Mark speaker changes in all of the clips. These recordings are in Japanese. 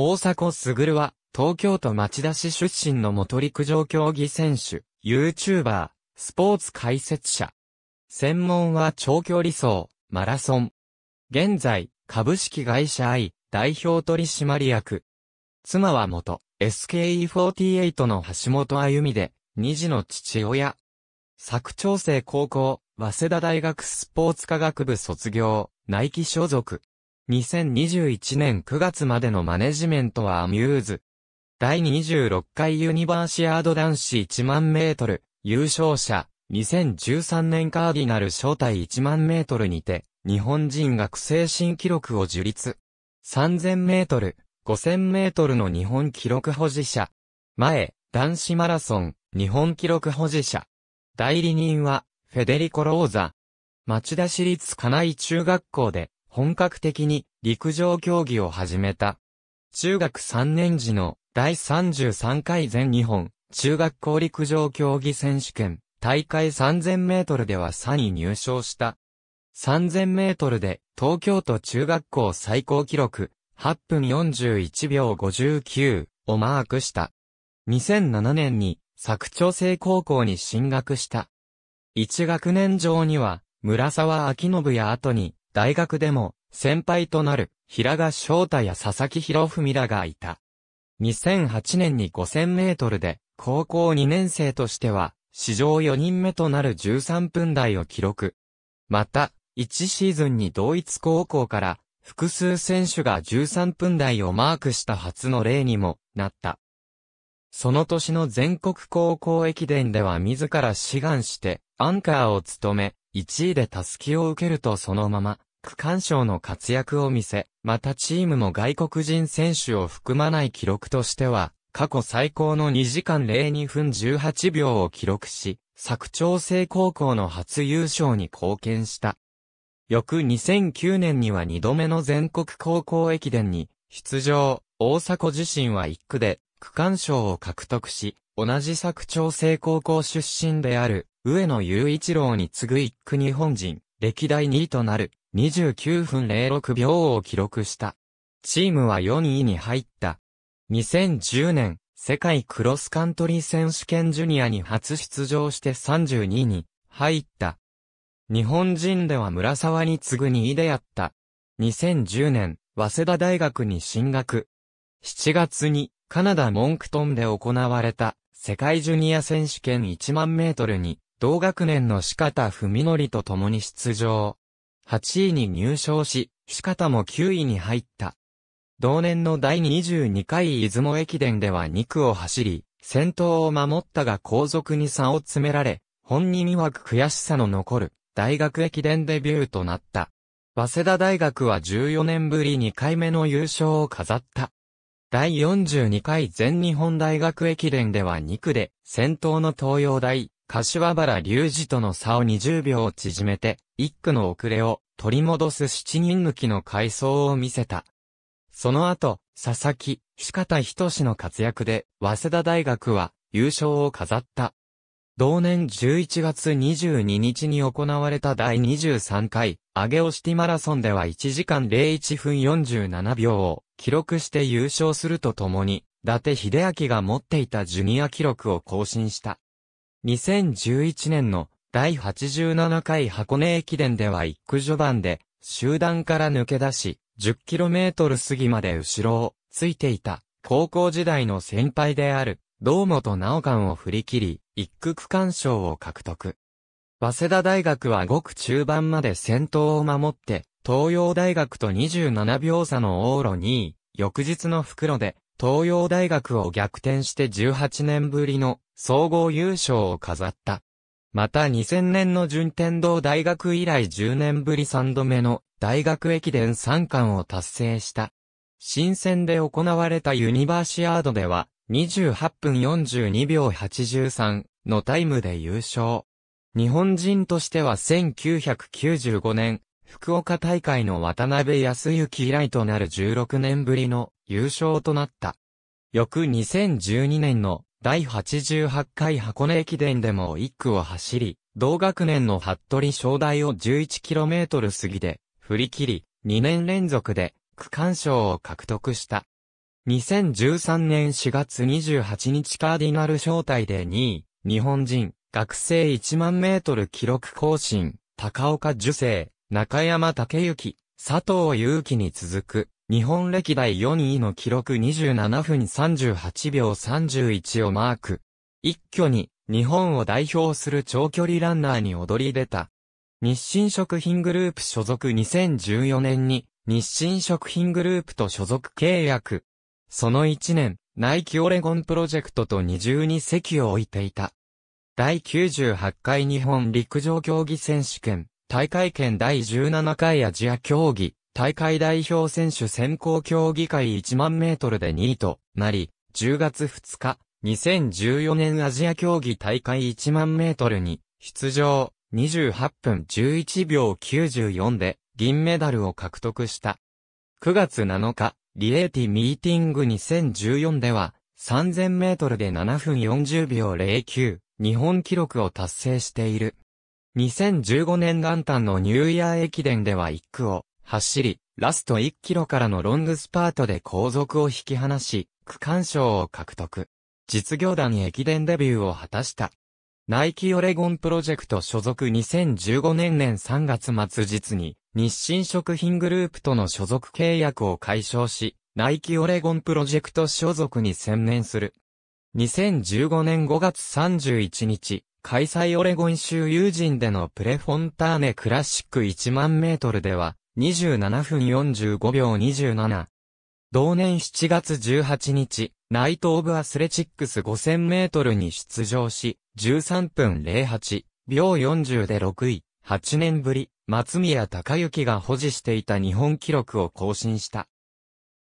Speaker 1: 大迫傑は、東京都町田市出身の元陸上競技選手、YouTuber、スポーツ解説者。専門は長距離走、マラソン。現在、株式会社 I、代表取締役。妻は元、SKE48 の橋本あゆみで、二児の父親。佐久長聖高校、早稲田大学スポーツ科学部卒業、ナイキ所属。2021年9月までのマネジメントはアミューズ。第26回ユニバーシアード男子1万メートル、優勝者、2013年カーディナル招待1万メートルにて、日本人学生新記録を樹立。3000メートル、5000メートルの日本記録保持者。前、男子マラソン、日本記録保持者。代理人は、フェデリコ・ローザ。町田市立金井中学校で、本格的に陸上競技を始めた。中学3年時の第33回全日本中学校陸上競技選手権大会3000メートルでは3位入賞した。3000メートルで東京都中学校最高記録8分41秒59をマークした。2007年に佐久長聖高校に進学した。1学年上には村沢明信や後に大学でも先輩となる平賀翔太や佐々木博文らがいた。2008年に5000メートルで高校2年生としては史上4人目となる13分台を記録。また、1シーズンに同一高校から複数選手が13分台をマークした初の例にもなった。その年の全国高校駅伝では自ら志願してアンカーを務め、1位でたすきを受けるとそのまま区間賞の活躍を見せ、またチームも外国人選手を含まない記録としては、過去最高の2時間02分18秒を記録し、佐久長聖高校の初優勝に貢献した。翌2009年には2度目の全国高校駅伝に出場、大迫自身は1区で区間賞を獲得し、同じ佐久長聖高校出身である上野雄一郎に次ぐ1区日本人、歴代2位となる29分06秒を記録した。チームは4位に入った。2010年、世界クロスカントリー選手権ジュニアに初出場して32位に入った。日本人では村沢に次ぐ2位であった。2010年、早稲田大学に進学。7月にカナダモンクトンで行われた世界ジュニア選手権1万メートルに同学年の四方文則と共に出場。8位に入賞し、仕方も9位に入った。同年の第22回出雲駅伝では2区を走り、先頭を守ったが後続に差を詰められ、本人曰く悔しさの残る大学駅伝デビューとなった。早稲田大学は14年ぶり2回目の優勝を飾った。第42回全日本大学駅伝では2区で先頭の東洋大、柏原隆二との差を20秒縮めて、一区の遅れを取り戻す7人抜きの回想を見せた。その後、佐々木、四方氏の活躍で、早稲田大学は優勝を飾った。同年11月22日に行われた第23回、上ゲオシティマラソンでは1時間01分47秒を記録して優勝するとともに、伊達秀明が持っていたジュニア記録を更新した。2011年の第87回箱根駅伝では一区序盤で集団から抜け出し、10km 過ぎまで後ろをついていた高校時代の先輩である堂本直観を振り切り、一区区間賞を獲得。早稲田大学は5区中盤まで先頭を守って、東洋大学と27秒差の往路2位、翌日の袋で東洋大学を逆転して18年ぶりの総合優勝を飾った。また2000年の順天堂大学以来10年ぶり3度目の大学駅伝3冠を達成した。新鮮で行われたユニバーシアードでは28分42秒83のタイムで優勝。日本人としては1995年福岡大会の渡辺康幸以来となる16年ぶりの優勝となった。翌2012年の第88回箱根駅伝でも1区を走り、同学年の服部正大を 11km 過ぎで振り切り、2年連続で区間賞を獲得した。2013年4月28日カーディナル招待で2位、日本人、学生1万メートル記録更新、高岡受精、中山武之、佐藤祐樹に続く、日本歴代4位の記録27分38秒31をマーク。一挙に、日本を代表する長距離ランナーに躍り出た。日清食品グループ所属2014年に、日清食品グループと所属契約。その1年、ナイキオレゴンプロジェクトと二重に席を置いていた。第98回日本陸上競技選手権、大会圏第17回アジア競技、大会代表選手選考競技会1万メートルで2位となり、10月2日、2014年アジア競技大会1万メートルに出場、28分11秒94で銀メダルを獲得した。9月7日、リエーティミーティング2014では、3000メートルで7分40秒09、日本記録を達成している。2015年元旦のニューイヤー駅伝では1区を走り、ラスト1キロからのロングスパートで後続を引き離し、区間賞を獲得。実業団駅伝デビューを果たした。ナイキオレゴンプロジェクト所属2015年年3月末日に日清食品グループとの所属契約を解消し、ナイキオレゴンプロジェクト所属に専念する。2015年5月31日、開催オレゴン州友人でのプレフォンターネクラシック1万メートルでは、27分45秒27。同年7月18日、ナイト・オブ・アスレチックス5000メートルに出場し、13分08秒40で6位、8年ぶり、松宮隆之が保持していた日本記録を更新した。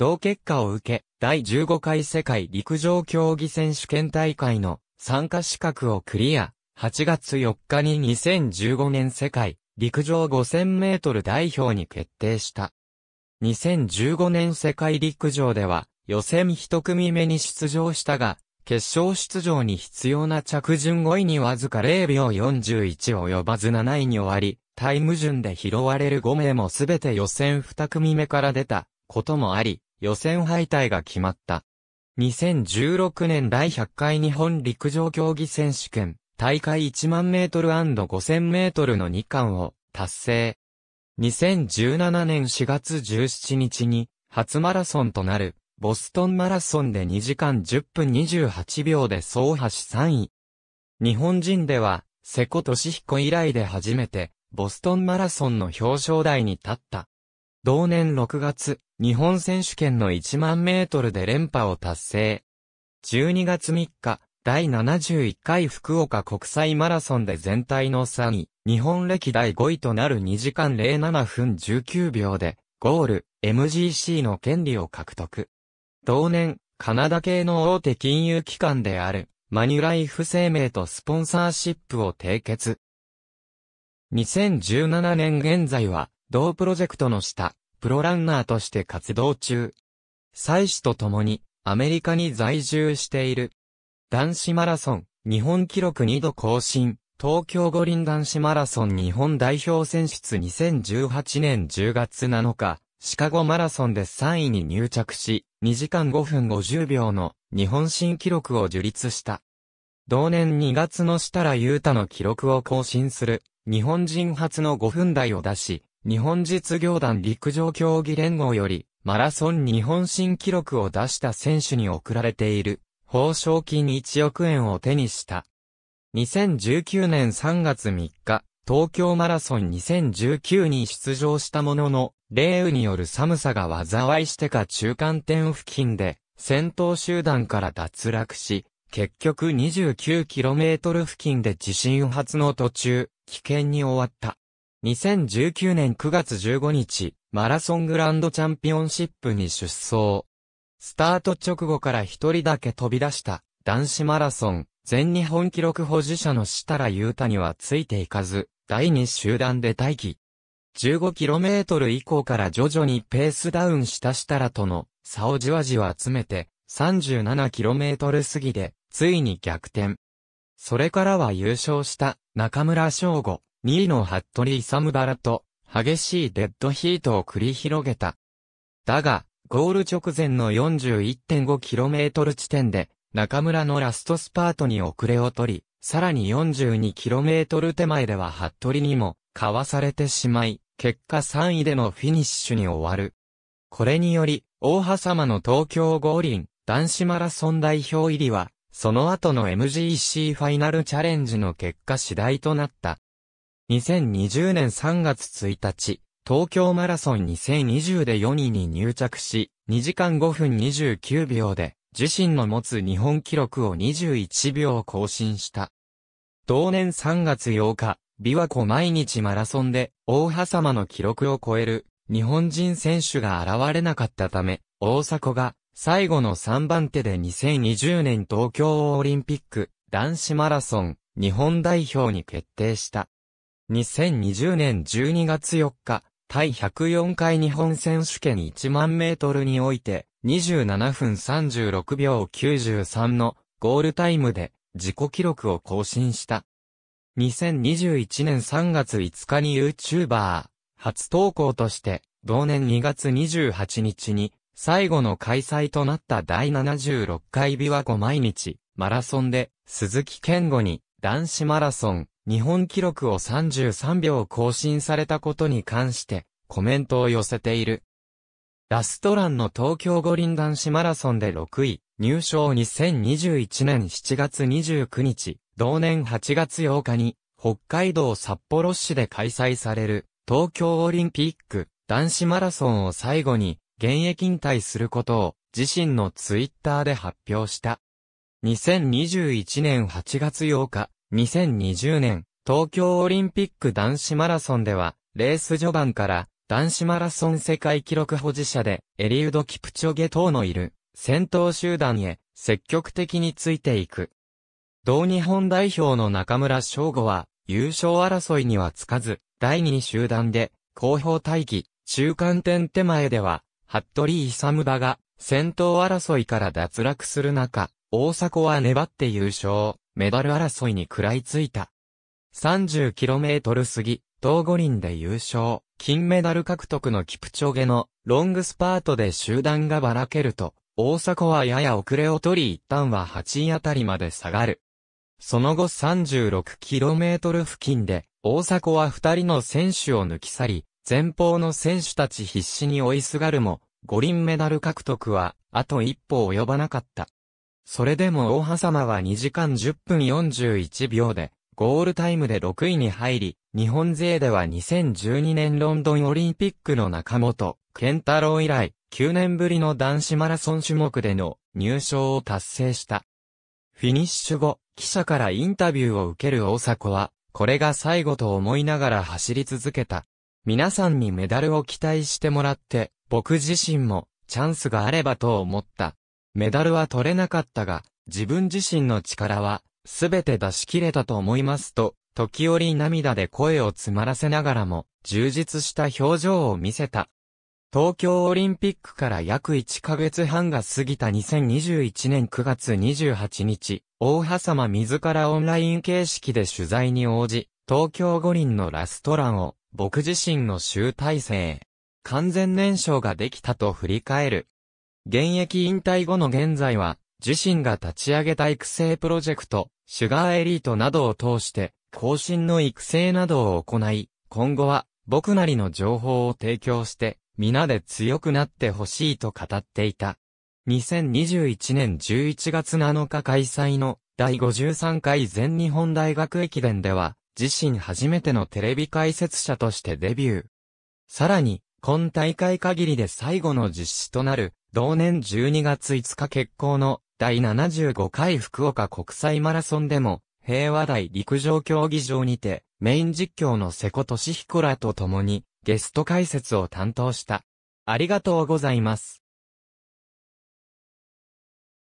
Speaker 1: 同結果を受け、第15回世界陸上競技選手権大会の参加資格をクリア。8月4日に2015年世界陸上5000メートル代表に決定した。2015年世界陸上では予選1組目に出場したが、決勝出場に必要な着順5位にわずか0秒41及ばず7位に終わり、タイム順で拾われる5名もすべて予選2組目から出たこともあり、予選敗退が決まった。2016年第100回日本陸上競技選手権、大会1万メートル &5000 メートルの2冠を達成。2017年4月17日に、初マラソンとなる、ボストンマラソンで2時間10分28秒で総橋3位。日本人では、瀬古俊彦以来で初めて、ボストンマラソンの表彰台に立った。同年6月、日本選手権の1万メートルで連覇を達成。12月3日、第71回福岡国際マラソンで全体の3位、日本歴代5位となる2時間07分19秒で、ゴール、MGC の権利を獲得。同年、カナダ系の大手金融機関である、マニュライフ生命とスポンサーシップを締結。2017年現在は、同プロジェクトの下、プロランナーとして活動中。妻子と共に、アメリカに在住している。男子マラソン、日本記録2度更新、東京五輪男子マラソン日本代表選出2018年10月7日、シカゴマラソンで3位に入着し、2時間5分50秒の日本新記録を樹立した。同年2月の設楽優太の記録を更新する、日本人初の5分台を出し、日本実業団陸上競技連合より、マラソン日本新記録を出した選手に贈られている、報奨金1億円を手にした。2019年3月3日、東京マラソン2019に出場したものの、霊雨による寒さが災いしてか中間点付近で、先頭集団から脱落し、結局 29km 付近で地震発の途中、危険に終わった。2019年9月15日、マラソングランドチャンピオンシップに出走。スタート直後から一人だけ飛び出した男子マラソン、全日本記録保持者の設楽優太にはついていかず、第2集団で待機。15km 以降から徐々にペースダウンした設楽との差をじわじわ詰めて、37km 過ぎで、ついに逆転。それからは優勝した中村翔吾、2位のハットリサムバラと激しいデッドヒートを繰り広げた。だが、ゴール直前の 41.5km 地点で、中村のラストスパートに遅れを取り、さらに 42km 手前ではハットリにも、かわされてしまい、結果3位でのフィニッシュに終わる。これにより、大葉様の東京五輪、男子マラソン代表入りは、その後の MGC ファイナルチャレンジの結果次第となった。2020年3月1日、東京マラソン2020で4位に入着し、2時間5分29秒で、自身の持つ日本記録を21秒更新した。同年3月8日、琵琶湖毎日マラソンで、大波様の記録を超える、日本人選手が現れなかったため、大迫が、最後の3番手で2020年東京オリンピック、男子マラソン、日本代表に決定した。2020年12月4日、対104回日本選手権1万メートルにおいて、27分36秒93のゴールタイムで自己記録を更新した。2021年3月5日に YouTuber 初投稿として、同年2月28日に最後の開催となった第76回琵琶湖毎日マラソンで鈴木健吾に男子マラソン、日本記録を33秒更新されたことに関して、コメントを寄せている。ラストランの東京五輪男子マラソンで6位、入賞2021年7月29日、同年8月8日に、北海道札幌市で開催される、東京オリンピック、男子マラソンを最後に、現役引退することを、自身のツイッターで発表した。2021年8月8日、2020年、東京オリンピック男子マラソンでは、レース序盤から男子マラソン世界記録保持者でエリウド・キプチョゲ等のいる戦闘集団へ積極的についていく。同日本代表の中村翔吾は優勝争いにはつかず、第2集団で後方待機、中間点手前では、服部勇馬が戦闘争いから脱落する中、大迫は粘って優勝、メダル争いに食らいついた。30km 過ぎ、東五輪で優勝、金メダル獲得のキプチョゲのロングスパートで集団がばらけると、大迫はやや遅れを取り一旦は8位あたりまで下がる。その後 36km 付近で、大迫は2人の選手を抜き去り、前方の選手たち必死に追いすがるも、五輪メダル獲得は、あと一歩及ばなかった。それでも大葉様は2時間10分41秒で、ゴールタイムで6位に入り、日本勢では2012年ロンドンオリンピックの中本、健太郎以来、9年ぶりの男子マラソン種目での入賞を達成した。フィニッシュ後、記者からインタビューを受ける大迫は、これが最後と思いながら走り続けた。皆さんにメダルを期待してもらって、僕自身もチャンスがあればと思った。メダルは取れなかったが、自分自身の力は、すべて出し切れたと思いますと、時折涙で声を詰まらせながらも、充実した表情を見せた。東京オリンピックから約1ヶ月半が過ぎた2021年9月28日、大葉様自らオンライン形式で取材に応じ、東京五輪のラストランを、僕自身の集大成、完全燃焼ができたと振り返る。現役引退後の現在は、自身が立ち上げた育成プロジェクト、シュガーエリートなどを通して、更新の育成などを行い、今後は、僕なりの情報を提供して、皆で強くなってほしいと語っていた。2021年11月7日開催の第53回全日本大学駅伝では、自身初めてのテレビ解説者としてデビュー。さらに、今大会限りで最後の実施となる同年12月5日結行の第75回福岡国際マラソンでも、平和台陸上競技場にて、メイン実況の瀬古俊彦らと共に、ゲスト解説を担当した。ありがとうございます。